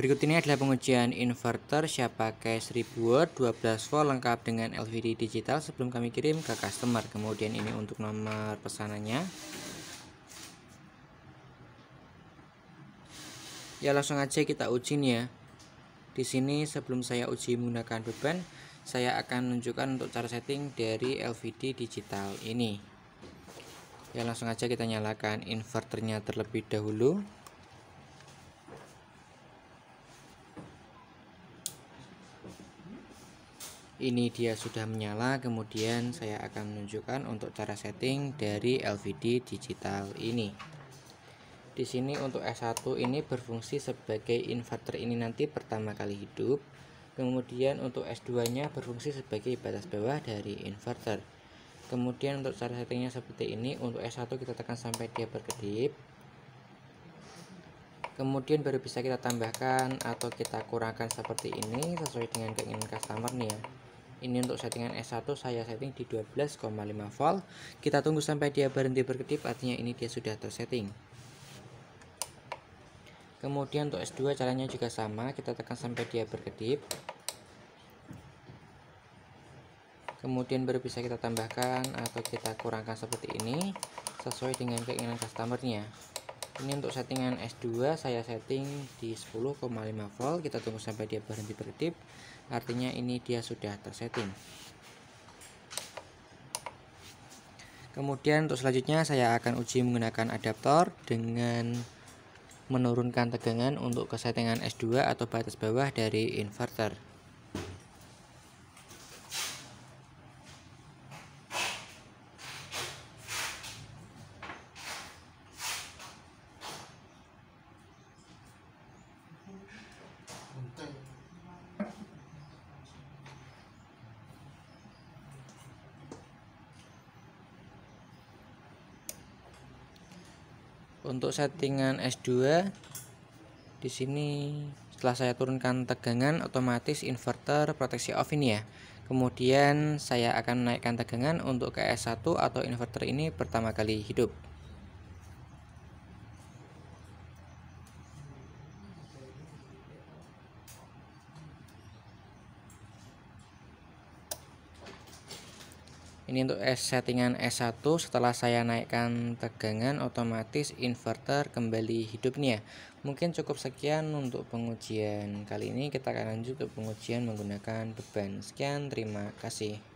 Berikut ini adalah pengujian inverter pakai 1000 watt 12 volt lengkap dengan LVD digital sebelum kami kirim ke customer. Kemudian ini untuk nomor pesanannya. Ya langsung aja kita uji nih ya. Di sini sebelum saya uji menggunakan beban, saya akan menunjukkan untuk cara setting dari LVD digital ini. Ya langsung aja kita nyalakan inverternya terlebih dahulu. ini dia sudah menyala kemudian saya akan menunjukkan untuk cara setting dari LVD digital ini di sini untuk S1 ini berfungsi sebagai inverter ini nanti pertama kali hidup kemudian untuk S2 nya berfungsi sebagai batas bawah dari inverter kemudian untuk cara settingnya seperti ini untuk S1 kita tekan sampai dia berkedip kemudian baru bisa kita tambahkan atau kita kurangkan seperti ini sesuai dengan keinginan customer nih ya ini untuk settingan S1 saya setting di 12,5 volt kita tunggu sampai dia berhenti berkedip artinya ini dia sudah tersetting kemudian untuk S2 caranya juga sama kita tekan sampai dia berkedip kemudian baru bisa kita tambahkan atau kita kurangkan seperti ini sesuai dengan keinginan customernya ini untuk settingan S2 saya setting di 10,5 volt kita tunggu sampai dia berhenti berkedip artinya ini dia sudah tersetting kemudian untuk selanjutnya saya akan uji menggunakan adaptor dengan menurunkan tegangan untuk ke settingan S2 atau batas bawah dari inverter untuk settingan S2 di sini setelah saya turunkan tegangan otomatis inverter proteksi off ini ya kemudian saya akan naikkan tegangan untuk ke S1 atau inverter ini pertama kali hidup ini untuk settingan S1 setelah saya naikkan tegangan otomatis inverter kembali hidupnya. mungkin cukup sekian untuk pengujian kali ini kita akan lanjut ke pengujian menggunakan beban sekian terima kasih